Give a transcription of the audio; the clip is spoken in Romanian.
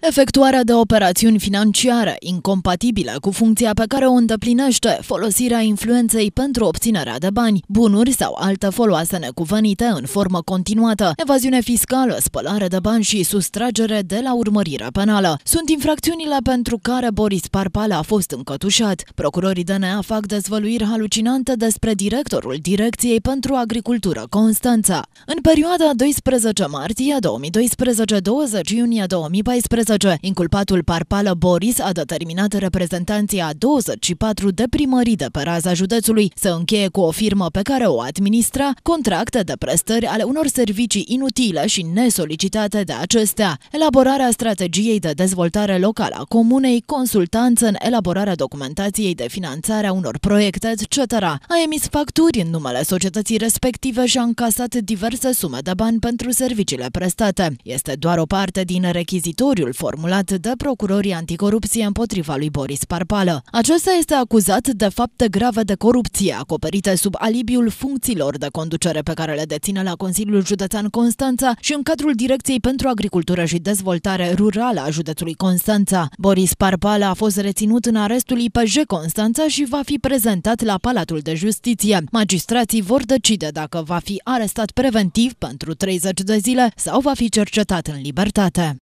Efectuarea de operațiuni financiare incompatibile cu funcția pe care o îndeplinește, folosirea influenței pentru obținerea de bani, bunuri sau alte foloase necuvenite în formă continuată, evaziune fiscală, spălare de bani și sustragere de la urmărire penală. Sunt infracțiunile pentru care Boris Parpale a fost încătușat. Procurorii DNA fac dezvăluiri halucinante despre directorul Direcției pentru Agricultură Constanța. În perioada 12 martie 2012-20 iunie 2014, 2016. inculpatul Parpală Boris a determinat reprezentanții a 24 de primării de pe raza județului să încheie cu o firmă pe care o administra contracte de prestări ale unor servicii inutile și nesolicitate de acestea, elaborarea strategiei de dezvoltare locală a comunei, consultanță în elaborarea documentației de finanțare a unor proiecte, etc. A emis facturi în numele societății respective și a încasat diverse sume de bani pentru serviciile prestate. Este doar o parte din rechizitoriul formulat de procurorii anticorupție împotriva lui Boris Parpală. Acesta este acuzat de fapte grave de corupție acoperite sub alibiul funcțiilor de conducere pe care le deține la Consiliul Județean Constanța și în cadrul Direcției pentru Agricultură și Dezvoltare Rurală a județului Constanța. Boris Parpală a fost reținut în arestul IPJ Constanța și va fi prezentat la Palatul de Justiție. Magistrații vor decide dacă va fi arestat preventiv pentru 30 de zile sau va fi cercetat în libertate.